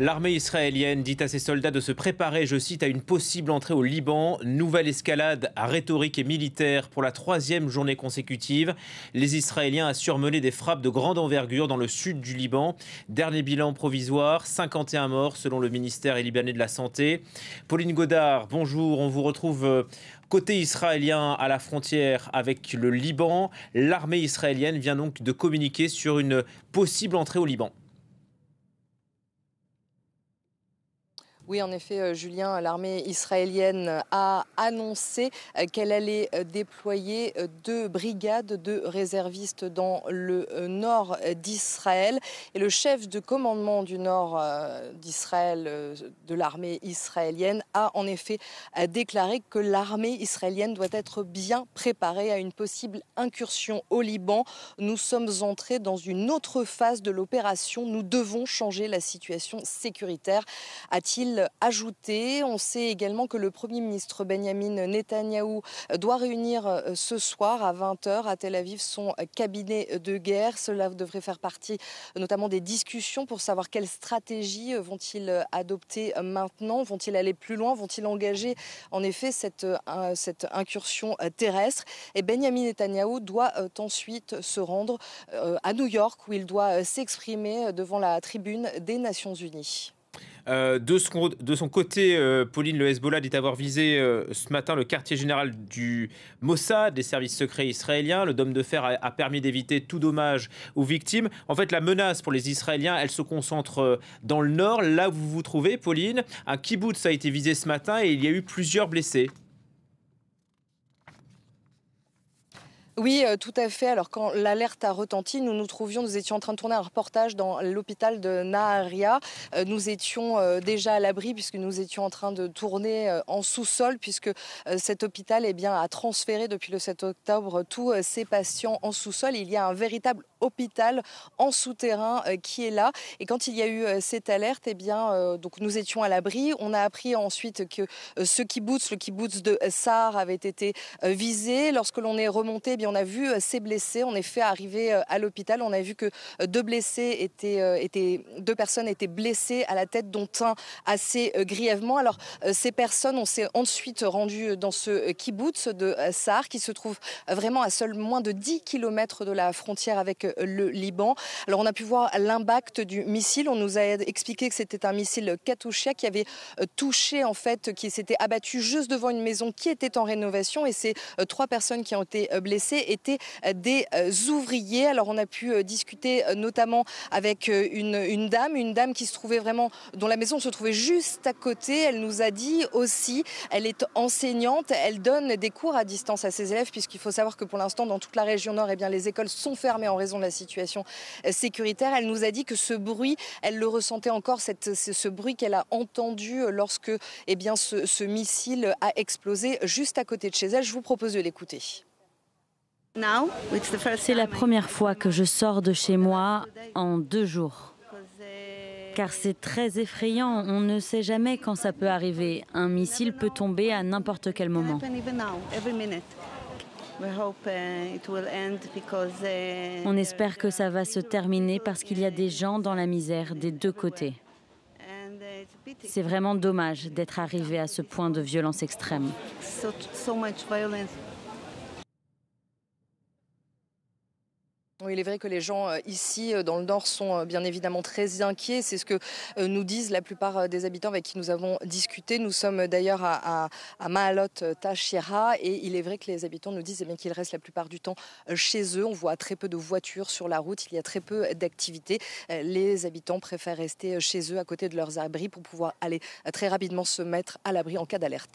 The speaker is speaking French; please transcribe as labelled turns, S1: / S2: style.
S1: L'armée israélienne dit à ses soldats de se préparer, je cite, à une possible entrée au Liban. Nouvelle escalade à rhétorique et militaire pour la troisième journée consécutive. Les Israéliens ont surmené des frappes de grande envergure dans le sud du Liban. Dernier bilan provisoire, 51 morts selon le ministère libanais de la Santé. Pauline Godard, bonjour, on vous retrouve euh, côté israélien à la frontière avec le Liban. L'armée israélienne vient donc de communiquer sur une possible entrée au Liban.
S2: Oui, en effet, euh, Julien, l'armée israélienne a annoncé euh, qu'elle allait euh, déployer deux brigades de réservistes dans le nord d'Israël. Et le chef de commandement du nord d'Israël, de l'armée israélienne, a en effet déclaré que l'armée israélienne doit être bien préparée à une possible incursion au Liban. Nous sommes entrés dans une autre phase de l'opération. Nous devons changer la situation sécuritaire, a-t-il ajouter On sait également que le Premier ministre Benjamin Netanyahou euh, doit réunir euh, ce soir à 20h à Tel Aviv son cabinet de guerre. Cela devrait faire partie euh, notamment des discussions pour savoir quelles stratégies vont-ils adopter maintenant. Vont-ils aller plus loin Vont-ils engager en effet cette, cette incursion terrestre Et Benjamin Netanyahou doit ensuite se rendre à New York où il doit s'exprimer devant la tribune des Nations Unies.
S1: Euh, de, son, côté, euh, Pauline, le Hezbollah dit avoir visé euh, ce matin le quartier général du Mossad, des services secrets israéliens. Le dôme de fer a, permis d'éviter tout dommage aux victimes. En fait, la menace pour les Israéliens, elle se concentre dans le nord, là où vous vous trouvez, Pauline. Un kibbutz a été visé ce matin et il y a eu plusieurs blessés.
S2: Oui, euh, tout à fait. Alors quand l'alerte a retenti, nous nous trouvions, nous étions en train de tourner un reportage dans l'hôpital de Naharia. Euh, nous étions euh, déjà à l'abri puisque nous étions en train de tourner en sous-sol puisque cet hôpital est eh bien, a transféré depuis le 7 octobre tous ses patients en sous-sol. Il y a un véritable hôpital en souterrain euh, qui est là. Et quand il y a eu euh, cette alerte, eh bien, euh, donc nous étions à l'abri. On a appris ensuite que ce kibbutz, le kibbutz de Sar, avait été visé. Lorsque l'on est remonté, eh bien, on a vu ces blessés. on est fait arriver à l'hôpital, on a vu que deux blessés étaient, étaient, deux personnes étaient blessées à la tête, dont un assez grièvement. Alors, ces personnes, on s'est ensuite rendu dans ce kibbutz de Sar, qui se trouve vraiment à seulement moins de 10 km de la frontière avec le Liban. Alors on a pu voir l'impact du missile. On nous a expliqué que c'était un missile Katouchia qui avait euh, touché en fait, qui s'était abattu juste devant une maison qui était en rénovation et ces euh, trois personnes qui ont été euh, blessées étaient des ouvriers. Alors on a pu discuter notamment avec une, dame, une dame qui se trouvait vraiment, dont la maison se trouvait juste à côté. Elle nous a dit aussi, elle est enseignante, elle donne des cours à distance à ses élèves puisqu'il faut savoir que pour l'instant dans toute la région nord, eh bien, les écoles sont fermées en raison la situation sécuritaire. Elle nous a dit que ce bruit, elle le ressentait encore, cette, ce, bruit qu'elle a entendu lorsque eh bien, ce, ce missile a explosé juste à côté de chez elle. Je vous propose de l'écouter.
S3: C'est la première fois que je sors de chez moi en deux jours. Car c'est très effrayant, on ne sait jamais quand ça peut arriver. Un missile peut tomber à n'importe quel moment. Uh, uh, On espère que ça va se terminer parce qu'il y a des gens dans la misère des deux côtés. Uh, C'est vraiment dommage d'être arrivé à ce point de violence extrême.
S2: il est vrai que les gens euh, ici euh, dans le nord sont euh, bien évidemment très inquiets. C'est ce que nous disent la plupart des habitants avec qui nous avons discuté. Nous sommes d'ailleurs à, à, Mahalot Tachira et il est vrai que les habitants nous disent eh qu'ils restent la plupart du temps chez eux. On voit très peu de voitures sur la route, il y a très peu d'activités. Les habitants préfèrent rester chez eux à côté de leurs abris pour pouvoir aller très rapidement se mettre à l'abri en cas d'alerte.